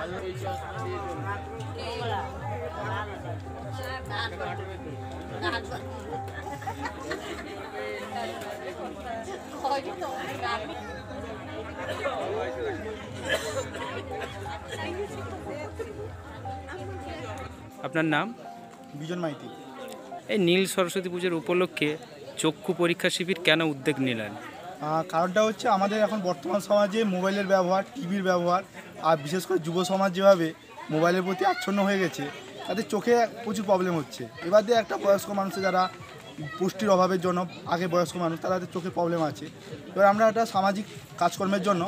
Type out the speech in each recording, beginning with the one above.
আপনার নাম বিজন মাইতি এই নীল সরস্বতী পুজোর উপলক্ষে চক্ষু পরীক্ষা শিবির কেন উদ্যোগ নিলেন কারণটা হচ্ছে আমাদের এখন বর্তমান সমাজে মোবাইলের ব্যবহার টিভির ব্যবহার আর বিশেষ করে যুব সমাজ যেভাবে মোবাইলের প্রতি আচ্ছন্ন হয়ে গেছে তাদের চোখে প্রচুর প্রবলেম হচ্ছে এবার দিয়ে একটা বয়স্ক মানুষের যারা পুষ্টির অভাবের জন্য আগে বয়স্ক মানুষ তাদের চোখে প্রবলেম আছে এবার আমরা একটা সামাজিক কাজকর্মের জন্য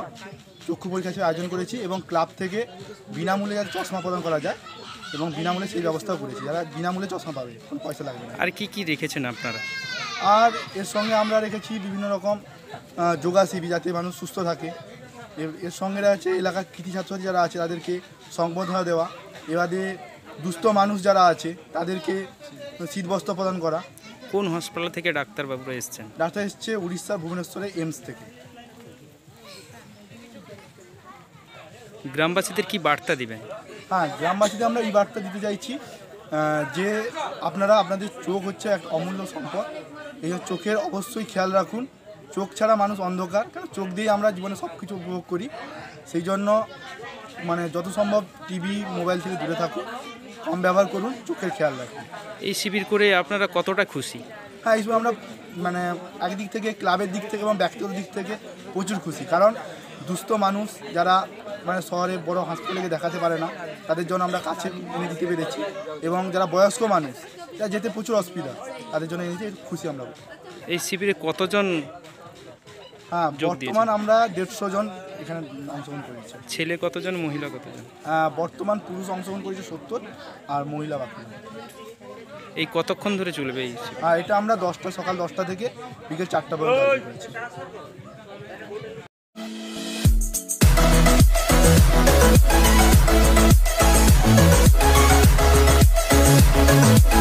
চক্ষু পরীক্ষা আয়োজন করেছি এবং ক্লাব থেকে বিনামূল্যে যাতে চশমা প্রদান করা যায় এবং বিনামূল্যে সেই ব্যবস্থাও করেছি যারা বিনামূল্যে চশমা পাবে কোনো পয়সা লাগবে না আর কি কি রেখেছেন আপনারা আর এর সঙ্গে আমরা রেখেছি বিভিন্ন রকম যোগা শিবি যাতে মানুষ সুস্থ থাকে এর সঙ্গে রয়েছে এলাকার কৃতি ছাত্রছাত্রী যারা আছে তাদেরকে সংবর্ধনা দেওয়া এবারে দুস্থ মানুষ যারা আছে তাদেরকে শীতবস্ত্র প্রদান করা কোন হসপিটাল থেকে ডাক্তারবাবুরা এসছেন ডাক্তার এসছে উড়িষ্যার ভুবনেশ্বরে এইমস থেকে গ্রামবাসীদের কি বার্তা দিবেন হ্যাঁ গ্রামবাসীদের আমরা এই বার্তা দিতে চাইছি যে আপনারা আপনাদের চোখ হচ্ছে এক অমূল্য সম্পদ এই চোখের অবশ্যই খেয়াল রাখুন চোখ ছাড়া মানুষ অন্ধকার কারণ চোখ দিয়ে আমরা জীবনে সব কিছু উপভোগ করি সেই জন্য মানে যত সম্ভব টিভি মোবাইল থেকে দূরে থাকুন কম ব্যবহার করুন চোখের খেয়াল রাখুন এই শিবির করে আপনারা কতটা খুশি হ্যাঁ এই সময় আমরা মানে একদিক থেকে ক্লাবের দিক থেকে এবং ব্যক্তিগত দিক থেকে প্রচুর খুশি কারণ দুস্থ মানুষ যারা মানে শহরে বড় হাসপাতালে দেখাতে পারে না তাদের জন্য আমরা কাছে এনে দিতে পেরেছি এবং যারা বয়স্ক মানুষ যেতে প্রচুর অসুবিধা তাদের জন্য এনেছি খুশি আমরা এই শিবিরে কতজন হ্যাঁ বর্তমান আমরা দেড়শো জন এখানে অংশগ্রহণ করেছি ছেলে কতজন মহিলা কতজন হ্যাঁ, বর্তমান পুরুষ অংশগ্রহণ করেছে সত্তর আর মহিলা বাকি এই কতক্ষণ ধরে চলবে এই হ্যাঁ, এটা আমরা দশটা সকাল দশটা থেকে বিকেল চারটা পর্যন্ত Thank you.